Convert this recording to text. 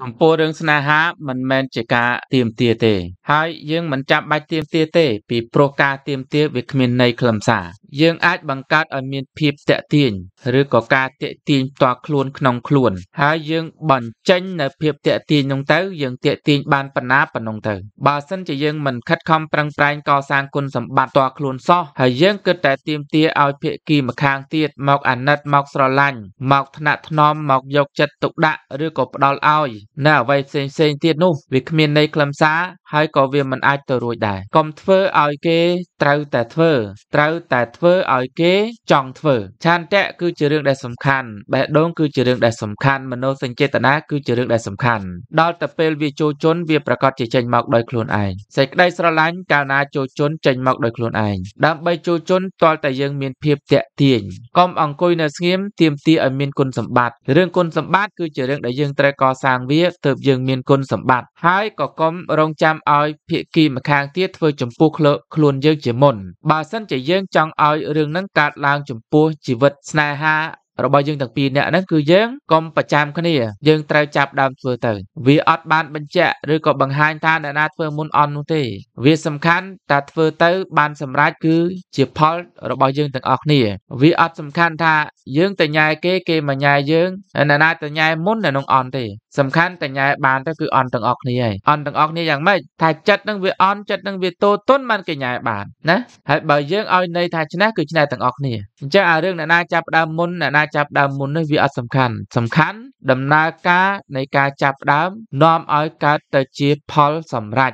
ចំពោះរឿងស្នេហាមិនមែនជាការទៀមទាទេ ហើយយើងមិនចាំបាច់ទៀមទាទេពីព្រោះការទៀមទាវាគ្មានន័យខ្លឹមសារយើងអាចបង្កើតឲ្យមានភាពតាក់ទាញឬក៏ការតាក់ទាញផ្ទាល់ខ្លួនក្នុងខ្លួន ហើយយើងបញ្ចេញនៅភាពតាក់ទាញនោះទៅយើងតាក់ទាញបានប៉ុណ្ណាប៉ុណ្ណឹងទៅបើសិនជាយើងមិនខិតខំប្រឹងប្រែងកសាងគុណសម្បត្តិផ្ទាល់ខ្លួនសោះហើយយើងគិតតែទាមទារឲ្យភាគីម្ខាងទៀតមកអាណិតមកស្រឡាញ់មកថ្នាក់ថ្នមមកយកចិត្តទុកដាក់ឬក៏ផ្ដល់ឲ្យនៅអ្វីផ្សេងផ្សេងទៀតនោះវាគ្មានន័យខ្លឹមសារហើយក៏វាមិនអាចទៅរួចដែរកុំធ្វើឲ្យគេត្រូវតែធ្វើត្រូវតែធ្វើធ្វើឲ្យគេចង់ធ្វើឆន្ទៈគឺជារឿងដែលសំខាន់បេះដូងគឺជារឿងដែលសំខាន់មនោសញ្ចេតនាគឺជារឿងដែលសំខាន់ដល់តែពេលវាចូលជន់វាប្រកាសជាចេញមកដោយខ្លួនឯងសេចក្តីស្រឡាញ់កាលណាចូលជន់ចេញមកដោយខ្លួនឯងដើម្បីចូលជន់ទាល់តែយើងមានភាពតាក់ទាញកុំអង្គុយនៅស្ងៀមទៀមទាឲ្យមានគុណសម្បត្តិរឿងគុណសម្បត្តិគឺជារឿងដែលយើងត្រូវកសាងវាទើបយើងមានគុណសម្បត្តិហើយក៏កុំរងចាំឲ្យភាគីម្ខាងទៀតធ្វើចំពោះខ្លួនយើងជាមុនបើសិនជាយើងចង់ឲ្យរឿងហ្នឹងកើតឡើងចំពោះជីវិតស្នេហារបស់យើងទាំងពីរអ្នកហ្នឹងគឺយើងកុំប្រចាំគ្នាយើងត្រូវចាប់ដើមធ្វើទៅវាអត់បានបញ្ជាក់ឬក៏បង្ហាញថាអ្នកណាធ្វើមុនអន់នោះទេវាសំខាន់តែធ្វើទៅ បានសម្រេចគឺជាផលរបស់យើងទាំងអស់គ្នាវាអត់សំខាន់ថាយើងតញ៉ែគេគេមកញ៉ែយើងអ្នកណាតញ៉ែមុននៅក្នុងអន់ទេសំខាន់តញ៉ែបានទៅគឺអន់ទាំងអស់គ្នាហើយអន់ទាំងអស់គ្នាយ៉ាងម៉េចថាចិត្តនឹងវាអន់ចិត្តនឹងវាតូទុនມັນគេញ៉ែបានណាហើយបើយើងឲ្យន័យថាឆ្នះគឺឆ្នះទាំងអស់គ្នាអញ្ចឹងអារឿងអ្នកណាចាប់ដើមមុនអ្នកណាការចាប់ដើមមុននេះវាអត់សំខាន់សំខាន់ ដំណើរការនៃការចាប់ដើមនាំឲ្យកើតទៅជាផលសម្រេច